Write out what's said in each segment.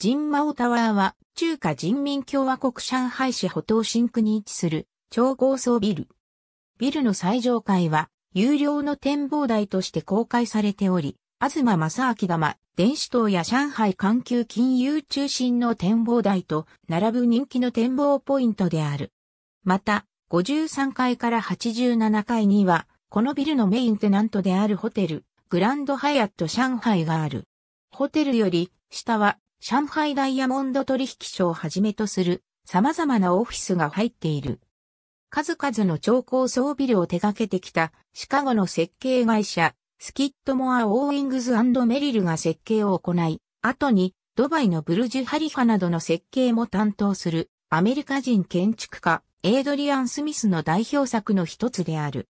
ジンマオタワーは、中華人民共和国上海市歩東新区に位置する超高層ビル。ビルの最上階は、有料の展望台として公開されており、東正明玉、電子塔や上海環球金融中心の展望台と並ぶ人気の展望ポイントである。また、53階から87階には、このビルのメインテナントであるホテル、グランドハイアット上海がある。ホテルより、下は上海ダイヤモンド取引所をはじめとする様々なオフィスが入っている。数々の超高層ビルを手掛けてきたシカゴの設計会社スキットモア・オーイングズメリルが設計を行い、後にドバイのブルジュ・ハリファなどの設計も担当するアメリカ人建築家エイドリアン・スミスの代表作の一つである。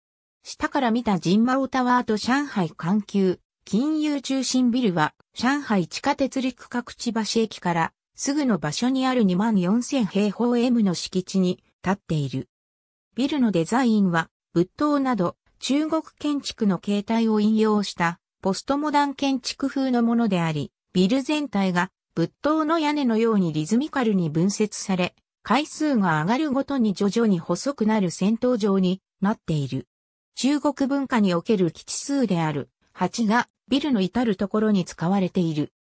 下から見たジンマオタワーと上海環球金融中心ビルは上海地下鉄陸各地橋駅からすぐの場所にある2万4000平方 M の敷地に建っている。ビルのデザインは仏塔など中国建築の形態を引用したポストモダン建築風のものであり、ビル全体が仏塔の屋根のようにリズミカルに分節され、回数が上がるごとに徐々に細くなる戦闘場になっている。中国文化における基地数である8がビルの至るところに使われている。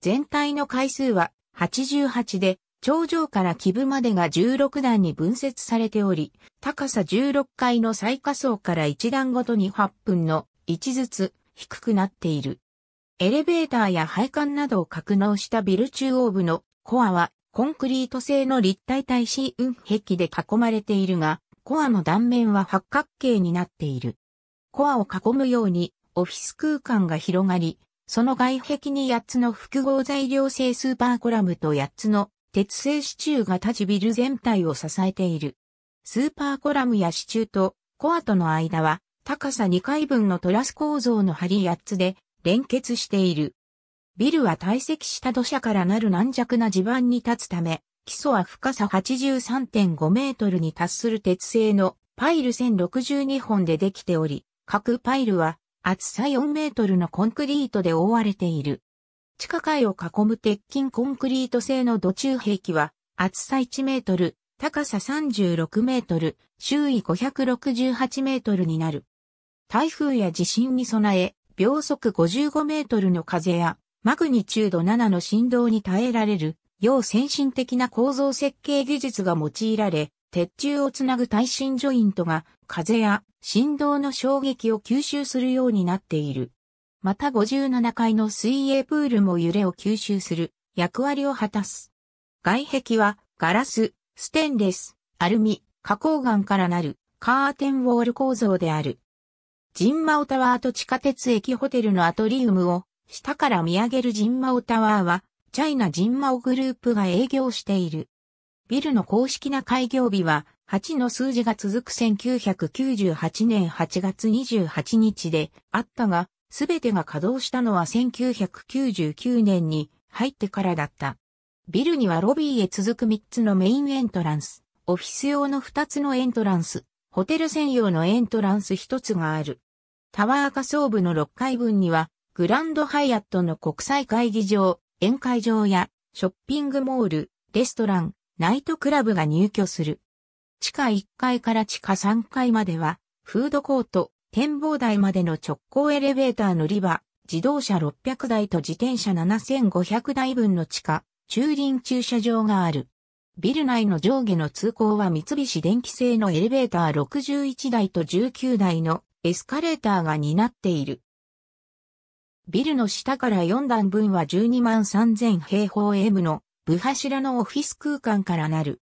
全体の階数は88で、頂上から基部までが16段に分節されており、高さ16階の最下層から1段ごとに8分の1ずつ低くなっている。エレベーターや配管などを格納したビル中央部のコアはコンクリート製の立体耐震運壁で囲まれているが、コアの断面は八角形になっている。コアを囲むようにオフィス空間が広がり、その外壁に8つの複合材料製スーパーコラムと8つの鉄製支柱が立ちビル全体を支えている。スーパーコラムや支柱とコアとの間は高さ2階分のトラス構造の梁8つで連結している。ビルは堆積した土砂からなる軟弱な地盤に立つため、基礎は深さ83.5メートルに達する鉄製のパイル1062本でできており、各パイルは厚さ4メートルのコンクリートで覆われている。地下階を囲む鉄筋コンクリート製の土中兵器は、厚さ1メートル、高さ36メートル、周囲568メートルになる。台風や地震に備え、秒速55メートルの風や、マグニチュード7の振動に耐えられる、要先進的な構造設計技術が用いられ、鉄柱をつなぐ耐震ジョイントが風や振動の衝撃を吸収するようになっている。また57階の水泳プールも揺れを吸収する役割を果たす。外壁はガラス、ステンレス、アルミ、花崗岩からなるカーテンウォール構造である。ジンマオタワーと地下鉄駅ホテルのアトリウムを下から見上げるジンマオタワーはチャイナジンマオグループが営業している。ビルの公式な開業日は、8の数字が続く1998年8月28日であったが、すべてが稼働したのは1999年に入ってからだった。ビルにはロビーへ続く3つのメインエントランス、オフィス用の2つのエントランス、ホテル専用のエントランス1つがある。タワー下層部の6階分には、グランドハイアットの国際会議場、宴会場や、ショッピングモール、レストラン、ナイトクラブが入居する。地下1階から地下3階までは、フードコート、展望台までの直行エレベーター乗り場、自動車600台と自転車7500台分の地下、駐輪駐車場がある。ビル内の上下の通行は三菱電機製のエレベーター61台と19台のエスカレーターが担っている。ビルの下から4段分は12万3000平方 M の部柱のオフィス空間からなる。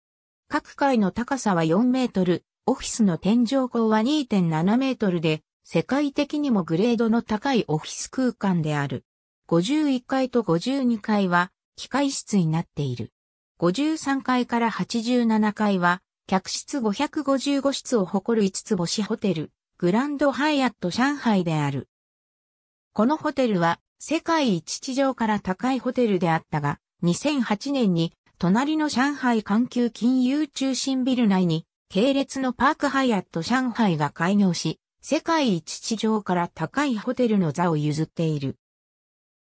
各階の高さは4メートル、オフィスの天井高は2.7メートルで、世界的にもグレードの高いオフィス空間である。51階と52階は機械室になっている。53階から87階は客室555室を誇る5つ星ホテル、グランドハイアット上海である。このホテルは世界一地上から高いホテルであったが、2008年に隣の上海環球金融中心ビル内に系列のパークハイアット上海が開業し、世界一地上から高いホテルの座を譲っている。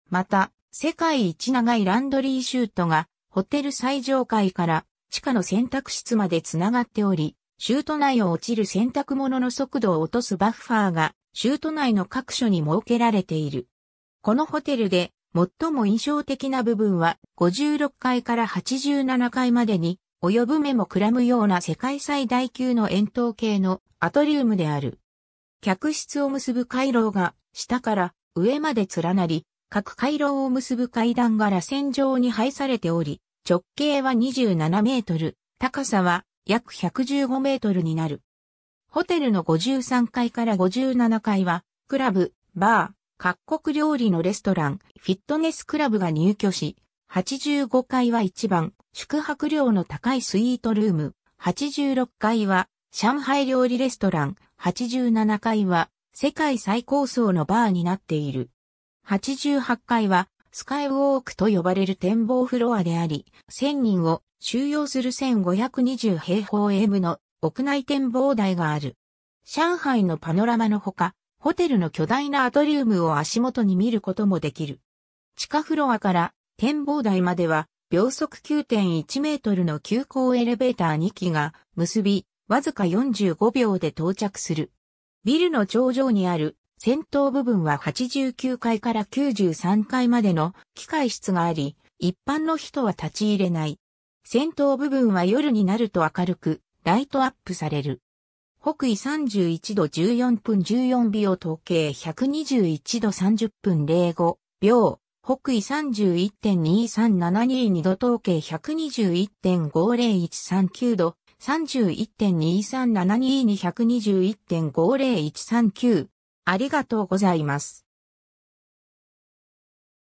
また、世界一長いランドリーシュートがホテル最上階から地下の洗濯室までつながっており、シュート内を落ちる洗濯物の速度を落とすバッファーがシュート内の各所に設けられている。このホテルで最も印象的な部分は56階から87階までに及ぶ目もくらむような世界最大級の円筒形のアトリウムである。客室を結ぶ回廊が下から上まで連なり、各回廊を結ぶ階段が螺旋状に配されており、直径は27メートル、高さは約115メートルになる。ホテルの53階から57階は、クラブ、バー、各国料理のレストラン、フィットネスクラブが入居し、85階は一番、宿泊料の高いスイートルーム、86階は、上海料理レストラン、87階は、世界最高層のバーになっている。88階は、スカイウォークと呼ばれる展望フロアであり、1000人を収容する1520平方 M の屋内展望台がある。上海のパノラマのほか、ホテルの巨大なアトリウムを足元に見ることもできる。地下フロアから展望台までは秒速9.1メートルの急行エレベーター2機が結び、わずか45秒で到着する。ビルの頂上にある先頭部分は89階から93階までの機械室があり、一般の人は立ち入れない。先頭部分は夜になると明るくライトアップされる。北緯31度14分14秒統計121度30分05秒、北緯31.23722度統計121.50139度、31.2372221.50139。ありがとうございます。